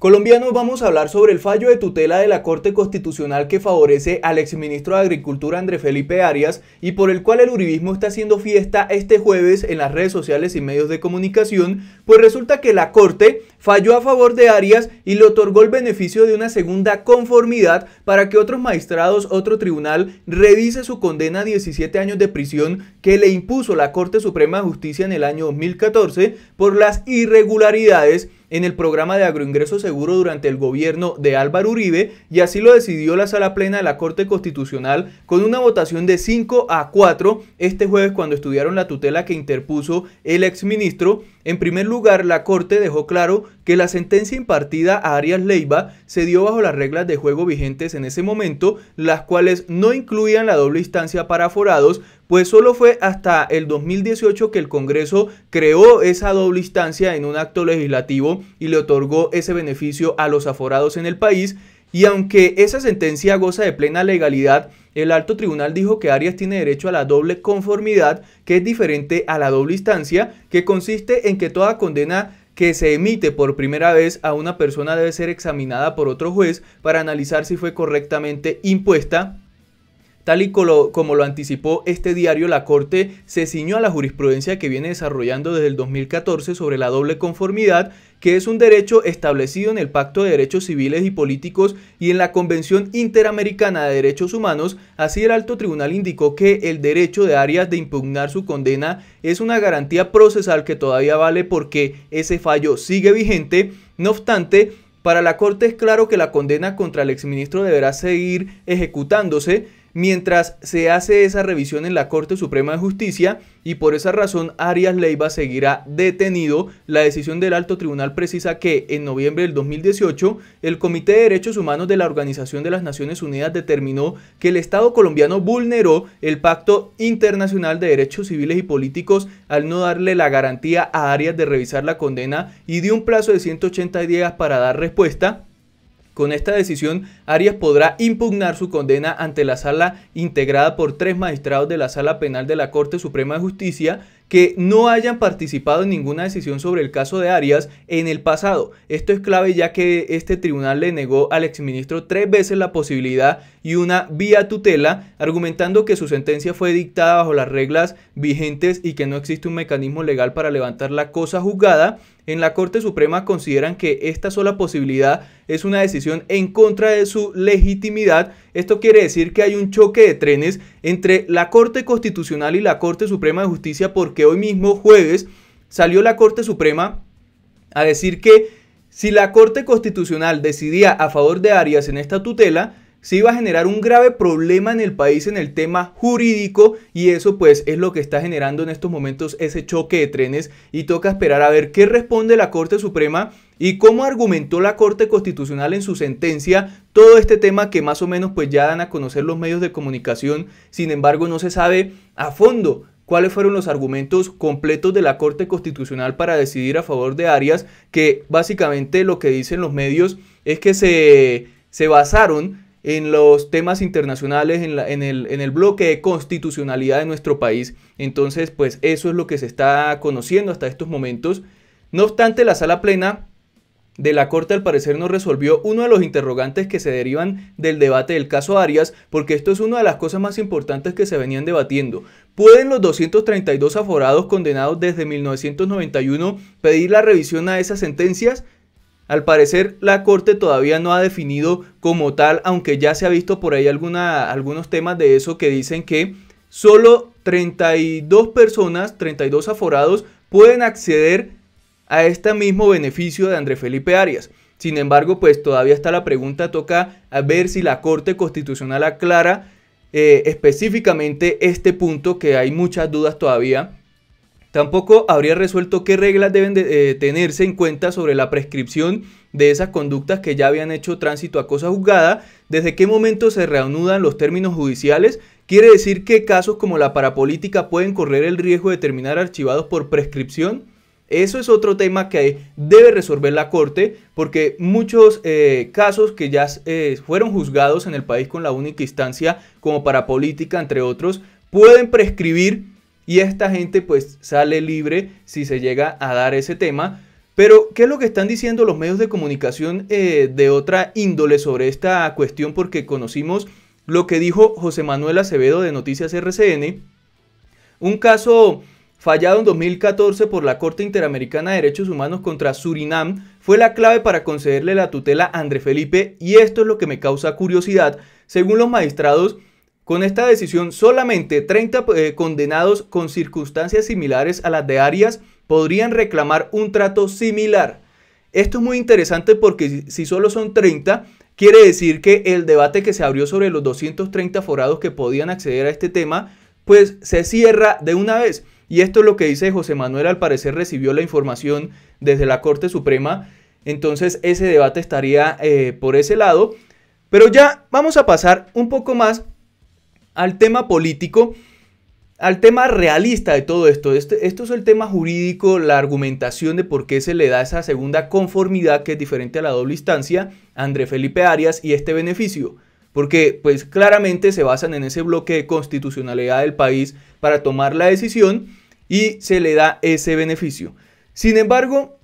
Colombianos, vamos a hablar sobre el fallo de tutela de la Corte Constitucional que favorece al exministro de Agricultura Andrés Felipe Arias y por el cual el uribismo está haciendo fiesta este jueves en las redes sociales y medios de comunicación, pues resulta que la Corte falló a favor de Arias y le otorgó el beneficio de una segunda conformidad para que otros magistrados, otro tribunal, revise su condena a 17 años de prisión que le impuso la Corte Suprema de Justicia en el año 2014 por las irregularidades en el programa de agroingreso seguro durante el gobierno de Álvaro Uribe y así lo decidió la sala plena de la Corte Constitucional con una votación de 5 a 4 este jueves cuando estudiaron la tutela que interpuso el exministro en primer lugar, la Corte dejó claro que la sentencia impartida a Arias Leiva se dio bajo las reglas de juego vigentes en ese momento, las cuales no incluían la doble instancia para aforados, pues solo fue hasta el 2018 que el Congreso creó esa doble instancia en un acto legislativo y le otorgó ese beneficio a los aforados en el país y aunque esa sentencia goza de plena legalidad, el alto tribunal dijo que Arias tiene derecho a la doble conformidad, que es diferente a la doble instancia, que consiste en que toda condena que se emite por primera vez a una persona debe ser examinada por otro juez para analizar si fue correctamente impuesta Tal y como lo, anticipó este diario, la Corte se ciñó a la jurisprudencia que viene desarrollando desde el 2014 sobre la doble conformidad que es un derecho establecido en el Pacto de Derechos Civiles y Políticos y en la Convención Interamericana de Derechos Humanos, así el alto tribunal indicó que el derecho de Arias de impugnar su condena es una garantía procesal que todavía vale porque ese fallo sigue vigente, no obstante, para la Corte es claro que la condena contra el exministro deberá seguir ejecutándose, mientras se hace esa revisión en la Corte Suprema de Justicia y por esa razón Arias Leiva seguirá detenido. La decisión del alto tribunal precisa que en noviembre del 2018 el Comité de Derechos Humanos de la Organización de las Naciones Unidas determinó que el Estado colombiano vulneró el Pacto Internacional de Derechos Civiles y Políticos al no darle la garantía a Arias de revisar la condena y dio un plazo de 180 días para dar respuesta con esta decisión, Arias podrá impugnar su condena ante la sala integrada por tres magistrados de la Sala Penal de la Corte Suprema de Justicia que no hayan participado en ninguna decisión sobre el caso de Arias en el pasado. Esto es clave ya que este tribunal le negó al exministro tres veces la posibilidad y una vía tutela, argumentando que su sentencia fue dictada bajo las reglas vigentes y que no existe un mecanismo legal para levantar la cosa juzgada en la Corte Suprema consideran que esta sola posibilidad es una decisión en contra de su legitimidad. Esto quiere decir que hay un choque de trenes entre la Corte Constitucional y la Corte Suprema de Justicia porque hoy mismo, jueves, salió la Corte Suprema a decir que si la Corte Constitucional decidía a favor de Arias en esta tutela, se iba a generar un grave problema en el país en el tema jurídico y eso pues es lo que está generando en estos momentos ese choque de trenes y toca esperar a ver qué responde la Corte Suprema y cómo argumentó la Corte Constitucional en su sentencia todo este tema que más o menos pues ya dan a conocer los medios de comunicación, sin embargo no se sabe a fondo cuáles fueron los argumentos completos de la Corte Constitucional para decidir a favor de Arias, que básicamente lo que dicen los medios es que se, se basaron en los temas internacionales, en, el, el, bloque de constitucionalidad de nuestro país. Entonces, pues eso es lo que se está conociendo hasta estos momentos. No obstante, la sala plena de la Corte al parecer no resolvió uno de los interrogantes que se derivan del debate del caso Arias, porque esto es una de las cosas más importantes que se venían debatiendo. ¿Pueden los 232 aforados condenados desde 1991 pedir la revisión a esas sentencias? Al parecer, la Corte todavía no ha definido como tal, aunque ya se ha visto por ahí algunos temas de eso que dicen que solo 32 personas, 32 aforados, pueden acceder a este mismo beneficio de André Felipe Arias. Sin embargo, pues todavía está la pregunta, toca a ver si la Corte Constitucional aclara eh, específicamente este punto, que hay muchas dudas todavía Tampoco habría resuelto qué reglas deben eh, tenerse en cuenta sobre la prescripción de esas conductas que ya habían hecho tránsito a cosa juzgada, desde qué momento se reanudan los términos judiciales, quiere decir que casos como la parapolítica pueden correr el riesgo de terminar archivados por prescripción. Eso es otro tema que debe resolver la Corte, porque muchos eh, casos que ya eh, fueron juzgados en el país con la única instancia, como parapolítica, entre otros, pueden prescribir y esta gente pues sale libre si se llega a dar ese tema. Pero, ¿qué es lo que están diciendo los medios de comunicación eh, de otra índole sobre esta cuestión? Porque conocimos lo que dijo José Manuel Acevedo de Noticias RCN. Un caso fallado en 2014 por la Corte Interamericana de Derechos Humanos contra Surinam fue la clave para concederle la tutela a André Felipe y esto es lo que me causa curiosidad. Según los magistrados, con esta decisión, solamente 30 eh, condenados con circunstancias similares a las de Arias podrían reclamar un trato similar. Esto es muy interesante porque si solo son 30, quiere decir que el debate que se abrió sobre los 230 forados que podían acceder a este tema, pues se cierra de una vez. Y esto es lo que dice José Manuel, al parecer recibió la información desde la Corte Suprema. Entonces ese debate estaría eh, por ese lado. Pero ya vamos a pasar un poco más al tema político, al tema realista de todo esto. Este, esto es el tema jurídico, la argumentación de por qué se le da esa segunda conformidad que es diferente a la doble instancia, André Felipe Arias y este beneficio. Porque pues claramente se basan en ese bloque de constitucionalidad del país para tomar la decisión y se le da ese beneficio. Sin embargo,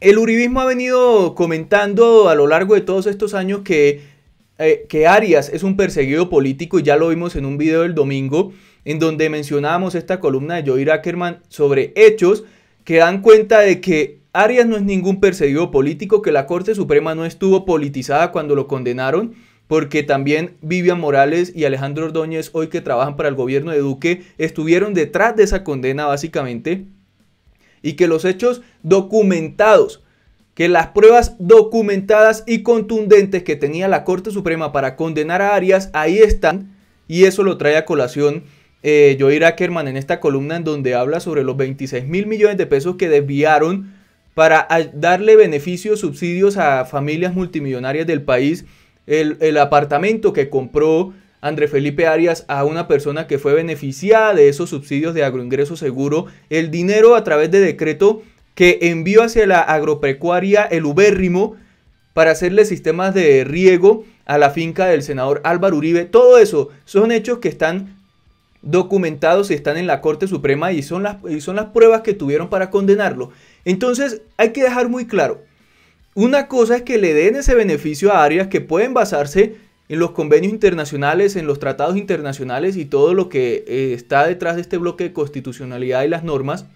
el uribismo ha venido comentando a lo largo de todos estos años que eh, que Arias es un perseguido político y ya lo vimos en un video del domingo en donde mencionábamos esta columna de Joey Ackerman sobre hechos que dan cuenta de que Arias no es ningún perseguido político, que la Corte Suprema no estuvo politizada cuando lo condenaron, porque también Vivian Morales y Alejandro Ordóñez, hoy que trabajan para el gobierno de Duque, estuvieron detrás de esa condena básicamente, y que los hechos documentados que las pruebas documentadas y contundentes que tenía la Corte Suprema para condenar a Arias ahí están y eso lo trae a colación eh, Joir Ackerman en esta columna en donde habla sobre los 26 mil millones de pesos que desviaron para ah, darle beneficios, subsidios a familias multimillonarias del país. El, el apartamento que compró André Felipe Arias a una persona que fue beneficiada de esos subsidios de agroingreso seguro. El dinero a través de decreto que envió hacia la agropecuaria el Ubérrimo para hacerle sistemas de riego a la finca del senador Álvaro Uribe. Todo eso son hechos que están documentados y están en la Corte Suprema y son las, y son las pruebas que tuvieron para condenarlo. Entonces hay que dejar muy claro, una cosa es que le den ese beneficio a áreas que pueden basarse en los convenios internacionales, en los tratados internacionales y todo lo que eh, está detrás de este bloque de constitucionalidad y las normas.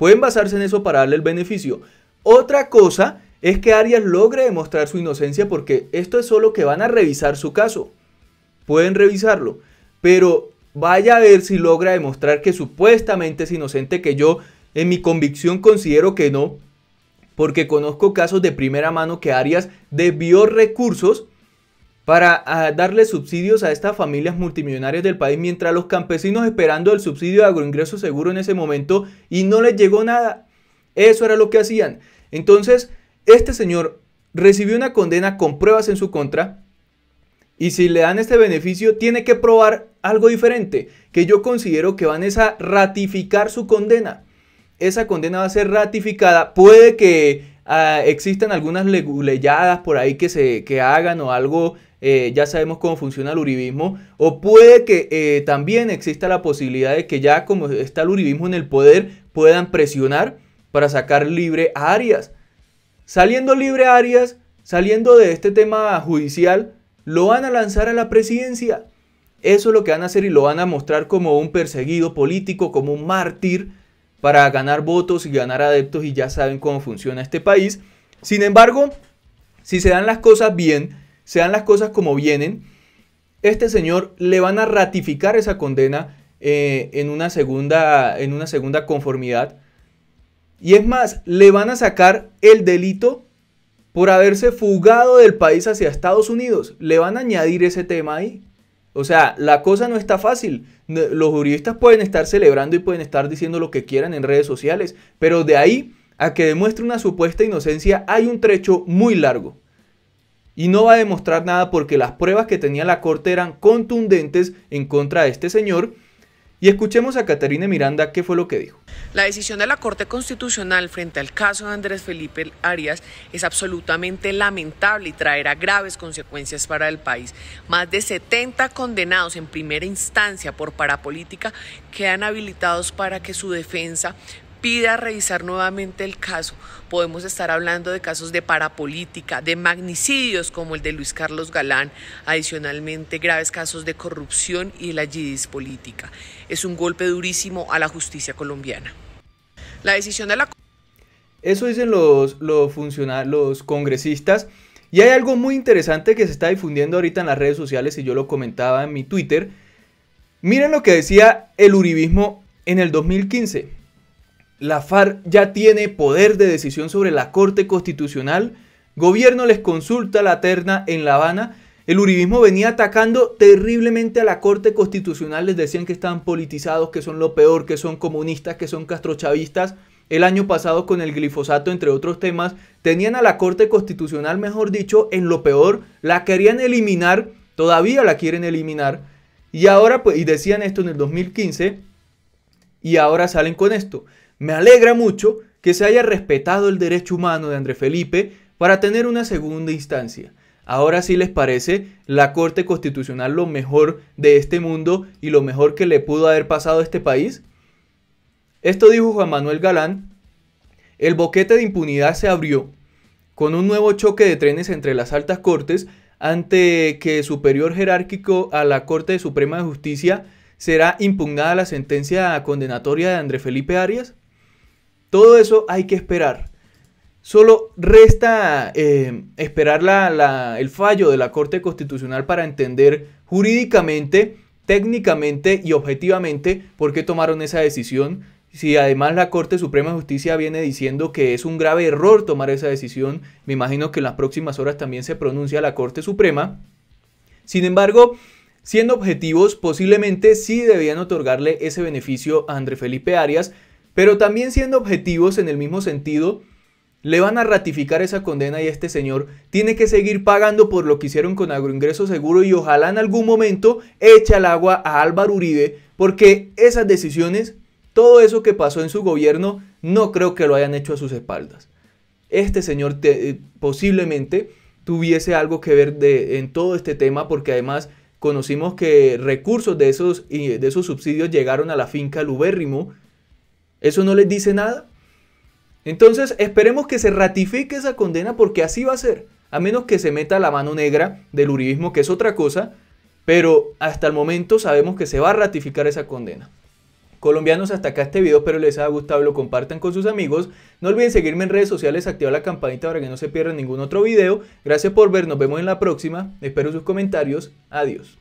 Pueden basarse en eso para darle el beneficio. Otra cosa es que Arias logre demostrar su inocencia porque esto es solo que van a revisar su caso. Pueden revisarlo, pero vaya a ver si logra demostrar que supuestamente es inocente, que yo en mi convicción considero que no, porque conozco casos de primera mano que Arias debió recursos para ah, darle subsidios a estas familias multimillonarias del país, mientras los campesinos esperando el subsidio de agroingreso seguro en ese momento y no les llegó nada. Eso era lo que hacían. Entonces, este señor recibió una condena con pruebas en su contra y si le dan este beneficio tiene que probar algo diferente, que yo considero que van a ratificar su condena. Esa condena va a ser ratificada, puede que ah, existan algunas leguleyadas por ahí que se que hagan o algo eh, ya sabemos cómo funciona el uribismo, o puede que eh, también exista la posibilidad de que ya como está el uribismo en el poder, puedan presionar para sacar libre a Arias. Saliendo libre a Arias, saliendo de este tema judicial, lo van a lanzar a la presidencia. Eso es lo que van a hacer y lo van a mostrar como un perseguido político, como un mártir para ganar votos y ganar adeptos y ya saben cómo funciona este país. Sin embargo, si se dan las cosas bien, sean las cosas como vienen, este señor le van a ratificar esa condena eh, en, una segunda, en una segunda conformidad. Y es más, le van a sacar el delito por haberse fugado del país hacia Estados Unidos. Le van a añadir ese tema ahí. O sea, la cosa no está fácil. Los juristas pueden estar celebrando y pueden estar diciendo lo que quieran en redes sociales, pero de ahí a que demuestre una supuesta inocencia hay un trecho muy largo y no va a demostrar nada porque las pruebas que tenía la corte eran contundentes en contra de este señor. Y escuchemos a Caterina Miranda qué fue lo que dijo. La decisión de la Corte Constitucional frente al caso de Andrés Felipe Arias es absolutamente lamentable y traerá graves consecuencias para el país. Más de 70 condenados en primera instancia por parapolítica quedan habilitados para que su defensa pida revisar nuevamente el caso. Podemos estar hablando de casos de parapolítica, de magnicidios como el de Luis Carlos Galán, adicionalmente graves casos de corrupción y de la yidis política. Es un golpe durísimo a la justicia colombiana. La decisión de la... Eso dicen los, los, los congresistas. Y hay algo muy interesante que se está difundiendo ahorita en las redes sociales y yo lo comentaba en mi Twitter. Miren lo que decía el Uribismo en el 2015 la FARC ya tiene poder de decisión sobre la Corte Constitucional, gobierno les consulta la terna en La Habana, el uribismo venía atacando terriblemente a la Corte Constitucional, les decían que estaban politizados, que son lo peor, que son comunistas, que son castrochavistas. El año pasado con el glifosato, entre otros temas, tenían a la Corte Constitucional, mejor dicho, en lo peor, la querían eliminar, todavía la quieren eliminar. Y ahora, pues, y decían esto en el 2015, y ahora salen con esto. Me alegra mucho que se haya respetado el derecho humano de André Felipe para tener una segunda instancia. Ahora sí les parece la Corte Constitucional lo mejor de este mundo y lo mejor que le pudo haber pasado a este país. Esto dijo Juan Manuel Galán. El boquete de impunidad se abrió con un nuevo choque de trenes entre las altas cortes ante que superior jerárquico a la Corte Suprema de Justicia será impugnada la sentencia condenatoria de André Felipe Arias? Todo eso hay que esperar. Solo resta eh, esperar el fallo de la Corte Constitucional para entender jurídicamente, técnicamente y objetivamente por qué tomaron esa decisión. Si además la Corte Suprema de Justicia viene diciendo que es un grave error tomar esa decisión, me imagino que en las próximas horas también se pronuncia la Corte Suprema. Sin embargo, siendo objetivos, posiblemente sí debían otorgarle ese beneficio a André Felipe Arias, pero también siendo objetivos en el mismo sentido, le van a ratificar esa condena y este señor tiene que seguir pagando por lo que hicieron con agroingreso seguro y ojalá en algún momento echa el agua a Álvaro Uribe porque esas decisiones, todo eso que pasó en su gobierno, no creo que lo hayan hecho a sus espaldas. Este señor eh, posiblemente tuviese algo que ver en todo este tema porque además conocimos que recursos de esos, eh, de esos subsidios llegaron a la finca Lubérrimo ¿Eso no les dice nada? Entonces esperemos que se ratifique esa condena porque así va a ser, a menos que se meta la mano negra del uribismo, que es otra cosa, pero hasta el momento sabemos que se va a ratificar esa condena. Colombianos, hasta acá este video, espero les haya gustado, lo compartan con sus amigos. No olviden seguirme en redes sociales, activar la campanita para que no se pierdan ningún otro video. Gracias por ver, nos vemos en la próxima, espero sus comentarios, adiós.